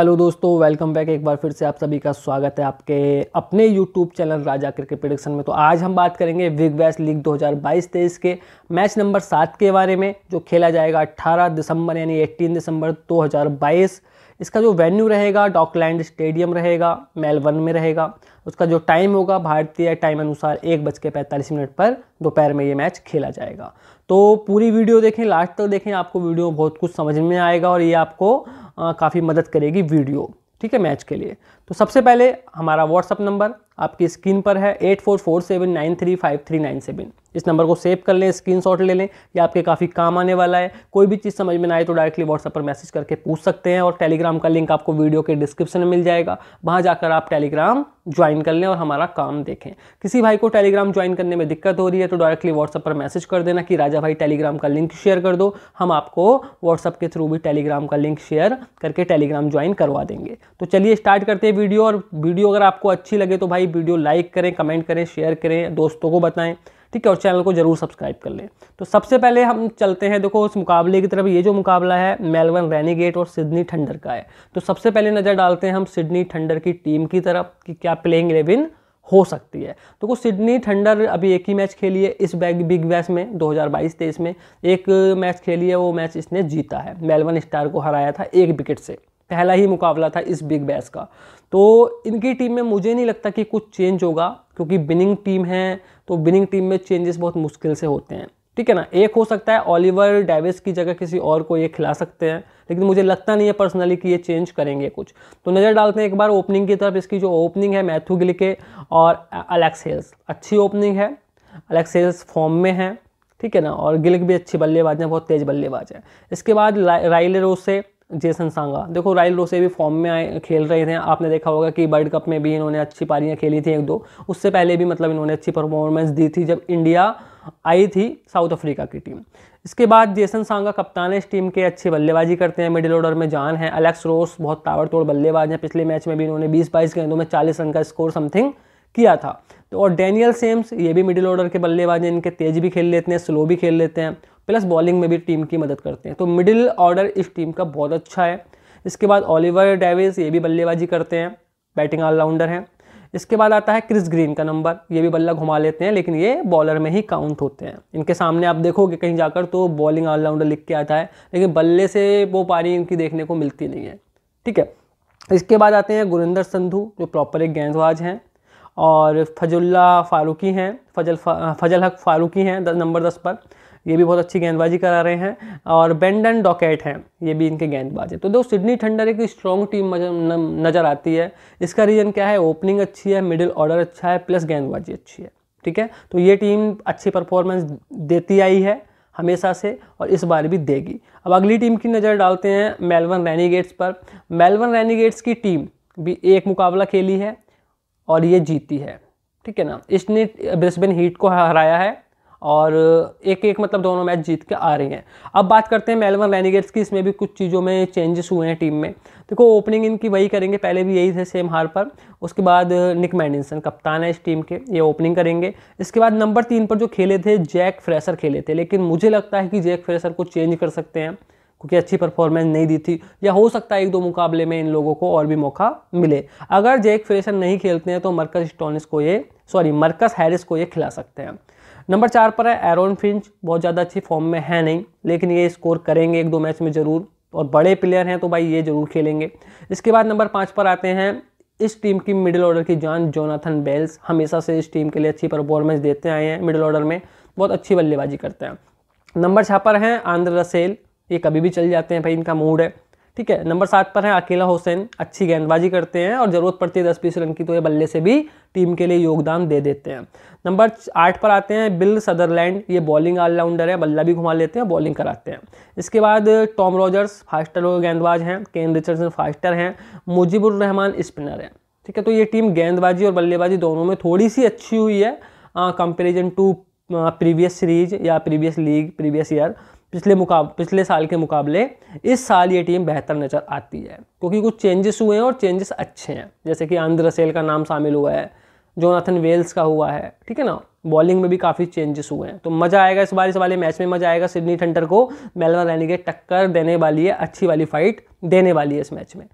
hello दोस्तों welcome back एक बार फिर से आप सभी का स्वागत है आपके अपने YouTube channel Raja cricket production में तो आज हम बात करेंगे बिग बैस लीग 2022-23 के मैच नंबर सात के बारे में जो खेला जाएगा 18 दिसंबर यानी 18 दिसंबर 2022 इसका जो वेन्यू रहेगा डॉकलैंड स्टेडियम रहेगा मेलबर्न में रहेगा उसका जो टाइम होगा भारतीय टाइम अनुसार एक बज के पैंतालीस मिनट पर दोपहर में ये मैच खेला जाएगा तो पूरी वीडियो देखें लास्ट तक देखें आपको वीडियो बहुत कुछ समझ में आएगा और ये आपको काफ़ी मदद करेगी वीडियो ठीक है मैच के लिए तो सबसे पहले हमारा व्हाट्सअप नंबर आपकी स्क्रीन पर है eight four four seven nine three five three nine seven इस नंबर को सेव कर लें स्क्रीनशॉट ले लें या आपके काफ़ी काम आने वाला है कोई भी चीज़ समझ में ना आए तो डायरेक्टली व्हाट्सएप पर मैसेज करके पूछ सकते हैं और टेलीग्राम का लिंक आपको वीडियो के डिस्क्रिप्शन में मिल जाएगा वहाँ जाकर आप टेलीग्राम ज्वाइन कर लें और हमारा काम देखें किसी भाई को टेलीग्राम ज्वाइन करने में दिक्कत हो रही है तो डायरेक्टली व्हाट्सएप पर मैसेज कर देना कि राजा भाई टेलीग्राम का लिंक शेयर कर दो हम आपको व्हाट्सएप के थ्रू भी टेलीग्राम का लिंक शेयर करके टेलीग्राम ज्वाइन करवा देंगे तो चलिए स्टार्ट करते हैं वीडियो और वीडियो अगर आपको अच्छी लगे तो भाई वीडियो लाइक करें कमेंट करें शेयर करें दोस्तों को बताएँ ठीक है और चैनल को जरूर सब्सक्राइब कर लें तो सबसे पहले हम चलते हैं देखो उस मुकाबले की तरफ ये जो मुकाबला है मेलबर्न रेनीगेट और सिडनी थंडर का है तो सबसे पहले नज़र डालते हैं हम सिडनी थंडर की टीम की तरफ कि क्या प्लेइंग इलेवन हो सकती है तो कुछ सिडनी थंडर अभी एक ही मैच खेली है इस बैग बिग बैस में 2022-23 में एक मैच खेली है वो मैच इसने जीता है मेलबर्न स्टार को हराया था एक विकेट से पहला ही मुकाबला था इस बिग बैस का तो इनकी टीम में मुझे नहीं लगता कि कुछ चेंज होगा क्योंकि विनिंग टीम है तो विनिंग टीम में चेंजेस बहुत मुश्किल से होते हैं ठीक है ना एक हो सकता है ओलिवर डेविस की जगह किसी और को ये खिला सकते हैं लेकिन मुझे लगता नहीं है पर्सनली कि ये चेंज करेंगे कुछ तो नज़र डालते हैं एक बार ओपनिंग की तरफ इसकी जो ओपनिंग है मैथ्यू गिल के और अलेक्स हेल्स अच्छी ओपनिंग है अलेक्स हेल्स फॉर्म में है ठीक है ना और गिलक भी अच्छी बल्लेबाज है बहुत तेज़ बल्लेबाज है इसके बाद राइले रोसे जेसन सांगा देखो राइल रोसे भी फॉर्म में आए खेल रहे थे आपने देखा होगा कि वर्ल्ड कप में भी इन्होंने अच्छी पारियाँ खेली थी एक दो उससे पहले भी मतलब इन्होंने अच्छी परफॉर्मेंस दी थी जब इंडिया आई थी साउथ अफ्रीका की टीम इसके बाद जेसन सांगा कप्तान है इस टीम के अच्छी बल्लेबाजी करते हैं मिडिल ऑर्डर में जान है अलेक्स रोस बहुत ताबड़तोड़ बल्लेबाज हैं पिछले मैच में भी इन्होंने बीस बाईस गेंदों में चालीस रन का स्कोर समथिंग किया था तो और डैनियल सेम्स ये भी मिडिल ऑर्डर के बल्लेबाज हैं इनके तेज भी खेल लेते हैं स्लो भी खेल लेते हैं प्लस बॉलिंग में भी टीम की मदद करते हैं तो मिडिल ऑर्डर इस टीम का बहुत अच्छा है इसके बाद ओलिवर डेविस ये भी बल्लेबाजी करते हैं बैटिंग ऑलराउंडर हैं इसके बाद आता है क्रिस ग्रीन का नंबर ये भी बल्ला घुमा लेते हैं लेकिन ये बॉलर में ही काउंट होते हैं इनके सामने आप देखोगे कहीं जाकर तो बॉलिंग ऑलराउंडर लिख के आता है लेकिन बल्ले से वो पारी इनकी देखने को मिलती नहीं है ठीक है इसके बाद आते हैं गुरिंदर संधू जो प्रॉपर एक गेंदबाज हैं और फजुल्ला फारूकी हैं फजल फा, फजल हक फारूकी हैं नंबर दस पर ये भी बहुत अच्छी गेंदबाजी करा रहे हैं और बेंडन डॉकेट हैं ये भी इनके गेंदबाज हैं तो दो सिडनी थंडर एक स्ट्रॉन्ग टीम नज़र आती है इसका रीज़न क्या है ओपनिंग अच्छी है मिडिल ऑर्डर अच्छा है प्लस गेंदबाजी अच्छी है ठीक है तो ये टीम अच्छी परफॉर्मेंस देती आई है हमेशा से और इस बार भी देगी अब अगली टीम की नज़र डालते हैं मेलबर्न रैनीगेट्स पर मेलबर्न रैनीगेट्स की टीम भी एक मुकाबला खेली है और ये जीती है ठीक है ना इसने ब्रिस्बेन हीट को हराया है और एक एक मतलब दोनों मैच जीत के आ रही हैं अब बात करते हैं मेलबर्न रेनिगेट्स की इसमें भी कुछ चीज़ों में चेंजेस हुए हैं टीम में देखो ओपनिंग इनकी वही करेंगे पहले भी यही थे सेम हार पर उसके बाद निक मैंडिसन कप्तान है इस टीम के ये ओपनिंग करेंगे इसके बाद नंबर तीन पर जो खेले थे जैक फ्रेसर खेले थे लेकिन मुझे लगता है कि जैक फ्रेसर को चेंज कर सकते हैं क्योंकि अच्छी परफॉर्मेंस नहीं दी थी या हो सकता है एक दो मुकाबले में इन लोगों को और भी मौका मिले अगर जैक फ्रेसर नहीं खेलते हैं तो मरकज स्टोनिस को ये सॉरी मरकस हैरिस को ये खिला सकते हैं नंबर चार पर है एरोन फिंच बहुत ज़्यादा अच्छी फॉर्म में है नहीं लेकिन ये स्कोर करेंगे एक दो मैच में ज़रूर और बड़े प्लेयर हैं तो भाई ये ज़रूर खेलेंगे इसके बाद नंबर पाँच पर आते हैं इस टीम की मिडिल ऑर्डर की जान जोनाथन बेल्स हमेशा से इस टीम के लिए अच्छी परफॉर्मेंस देते आए हैं मिडिल ऑर्डर में बहुत अच्छी बल्लेबाजी करते हैं नंबर छः पर हैं आंध्र रसेल ये कभी भी चल जाते हैं भाई इनका मूड है ठीक है नंबर सात पर है अकेला हुसैन अच्छी गेंदबाजी करते हैं और ज़रूरत पड़ती है दस बीस रन की तो ये बल्ले से भी टीम के लिए योगदान दे देते हैं नंबर आठ पर आते हैं बिल सदरलैंड ये बॉलिंग ऑलराउंडर है बल्ला भी घुमा लेते हैं बॉलिंग कराते हैं इसके बाद टॉम रॉजर्स फास्टर गेंदबाज हैं केन रिचर्डसन फास्टर हैं मुजीबुर रहमान स्पिनर है ठीक है तो ये टीम गेंदबाजी और बल्लेबाजी दोनों में थोड़ी सी अच्छी हुई है कंपेरिजन टू प्रीवियस सीरीज या प्रीवियस लीग प्रीवियस ईयर पिछले मुकाब पिछले साल के मुकाबले इस साल ये टीम बेहतर नज़र आती है क्योंकि कुछ चेंजेस हुए हैं और चेंजेस अच्छे हैं जैसे कि आंध्र सेल का नाम शामिल हुआ है जोनाथन वेल्स का हुआ है ठीक है ना बॉलिंग में भी काफ़ी चेंजेस हुए हैं तो मज़ा आएगा इस बार इस वाले मैच में मज़ा आएगा सिडनी ठंडर को मेलबर्न रैनी के टक्कर देने वाली है अच्छी वाली फाइट देने वाली है इस मैच में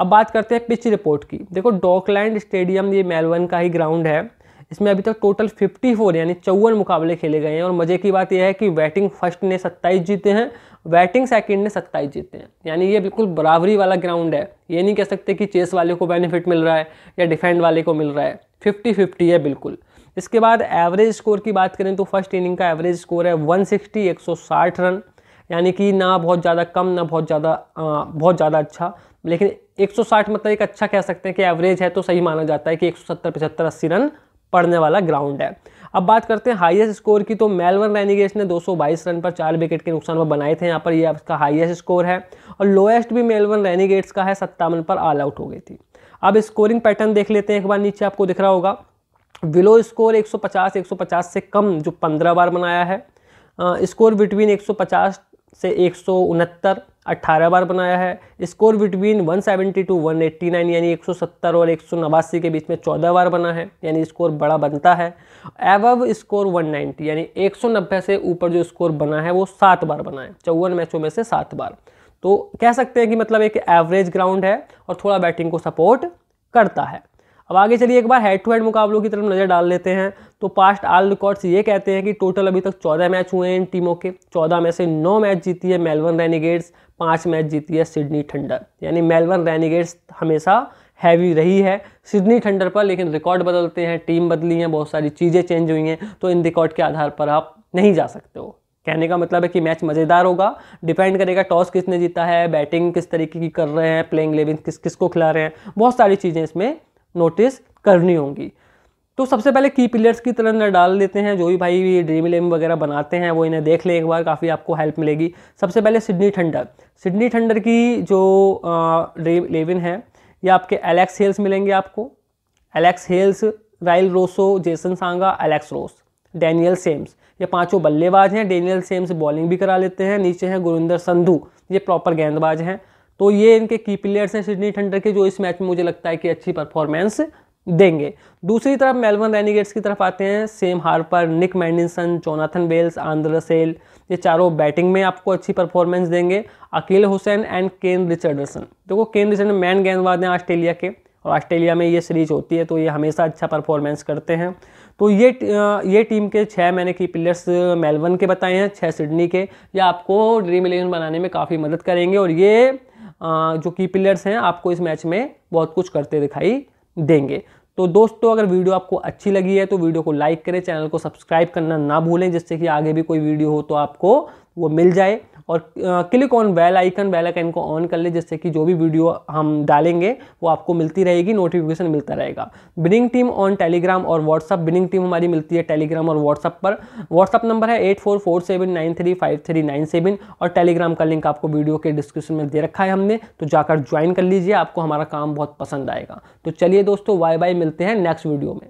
अब बात करते हैं पिच रिपोर्ट की देखो डॉकलैंड स्टेडियम ये मेलबर्न का ही ग्राउंड है इसमें अभी तक टोटल 54 यानी चौवन मुकाबले खेले गए हैं और मज़े की बात यह है कि बैटिंग फर्स्ट ने 27 जीते हैं बैटिंग सेकंड ने 27 जीते हैं यानी ये बिल्कुल बराबरी वाला ग्राउंड है ये नहीं कह सकते कि चेस वाले को बेनिफिट मिल रहा है या डिफेंड वाले को मिल रहा है फिफ्टी फिफ्टी है बिल्कुल इसके बाद एवरेज स्कोर की बात करें तो फर्स्ट इनिंग का एवरेज स्कोर है वन सिक्सटी रन यानी कि ना बहुत ज़्यादा कम ना बहुत ज़्यादा बहुत ज़्यादा अच्छा लेकिन 160 मतलब एक अच्छा कह सकते हैं कि एवरेज है तो सही माना जाता है कि 170 75 80 रन पड़ने वाला ग्राउंड है अब बात करते हैं हाईएस्ट स्कोर की तो मेलबर्न रेनिगेट्स ने 222 रन पर चार विकेट के नुकसान पर बनाए थे यहाँ पर ये आपका हाईएस्ट स्कोर है और लोएस्ट भी मेलबर्न रेनिगेट्स का है सत्तावन पर ऑल आउट हो गई थी अब स्कोरिंग पैटर्न देख लेते हैं एक बार नीचे आपको दिख रहा होगा विलो स्कोर 150 150 से कम जो पंद्रह बार बनाया है स्कोर बिटवीन एक से एक 18 बार बनाया है score between seventy two nine यानी 170 और एक के बीच में 14 बार बना है यानी स्कोर बड़ा बनता है एवव स्कोर 190 यानी 190 से ऊपर जो स्कोर बना है वो सात बार बना है चौवन मैचों में से सात बार तो कह सकते हैं कि मतलब एक एवरेज ग्राउंड है और थोड़ा बैटिंग को सपोर्ट करता है अब आगे चलिए एक बार हेड टू हेड मुकाबलों की तरफ नज़र डाल लेते हैं तो पास्ट आल रिकॉर्ड्स ये कहते हैं कि टोटल अभी तक चौदह मैच हुए हैं इन टीमों के चौदह में से नौ मैच जीती है मेलबर्न रेनिगेट्स पाँच मैच जीती है सिडनी ठंडर यानी मेलबर्न रेनिगेट्स हमेशा हैवी रही है सिडनी ठंडर पर लेकिन रिकॉर्ड बदलते हैं टीम बदली है बहुत सारी चीज़ें चेंज हुई हैं तो इन रिकॉर्ड के आधार पर आप नहीं जा सकते हो कहने का मतलब है कि मैच मज़ेदार होगा डिपेंड करेगा टॉस किसने जीता है बैटिंग किस तरीके की कर रहे हैं प्लेइंग इलेवन किस किस को खिला रहे हैं बहुत सारी चीज़ें इसमें नोटिस करनी होंगी तो सबसे पहले की पिलर्स की तरह डाल देते हैं जो भी भाई ये ड्रीम इलेवन वगैरह बनाते हैं वो इन्हें देख लें एक बार काफ़ी आपको हेल्प मिलेगी सबसे पहले सिडनी ठंडर सिडनी ठंडर की जो ड्रीम इलेवन है ये आपके एलेक्स हेल्स मिलेंगे आपको Alex Hales Rilee Rossouw Jason Sangha Alex Ross Daniel Sams ये पांचों बल्लेबाज हैं डैनियल सेम्स बॉलिंग भी करा लेते हैं नीचे हैं गुरिंदर संधू ये प्रॉपर गेंदबाज हैं तो ये इनके की प्लेयर्स हैं सिडनी थंडर के जो इस मैच में मुझे लगता है कि अच्छी परफॉर्मेंस देंगे दूसरी तरफ मेलबर्न रेनिगेट्स की तरफ आते हैं Sam Harper Nick Maddinson Jonathan Wells Andre Russell ये चारों बैटिंग में आपको अच्छी परफॉर्मेंस देंगे Akeal Hosein and Kane Richardson देखो केन रिचर्डन मैन गेंदबाज हैं ऑस्ट्रेलिया के और ऑस्ट्रेलिया में ये सीरीज होती है तो ये हमेशा अच्छा परफॉर्मेंस करते हैं तो ये ये टीम के छः मैंने की प्लेयर्स मेलबर्न के बताए हैं छः सिडनी के ये आपको ड्रीम इलेवन बनाने में काफ़ी मदद करेंगे और ये जो की प्लेयर्स हैं आपको इस मैच में बहुत कुछ करते दिखाई देंगे तो दोस्तों अगर वीडियो आपको अच्छी लगी है तो वीडियो को लाइक करें चैनल को सब्सक्राइब करना ना भूलें जिससे कि आगे भी कोई वीडियो हो तो आपको वो मिल जाए और click on bell icon bell icon को ऑन कर ले जिससे कि जो भी वीडियो हम डालेंगे वो आपको मिलती रहेगी नोटिफिकेशन मिलता रहेगा बिनिंग टीम ऑन टेलीग्राम और व्हाट्सअप बिनिंग टीम हमारी मिलती है टेलीग्राम और व्हाट्सअप पर व्हाट्सअप नंबर है eight four four seven nine three five three nine seven और टेलीग्राम का लिंक आपको वीडियो के डिस्क्रिप्शन में दे रखा है हमने तो जाकर ज्वाइन कर लीजिए आपको हमारा काम बहुत पसंद आएगा तो चलिए दोस्तों बाय बाय मिलते हैं नेक्स्ट वीडियो में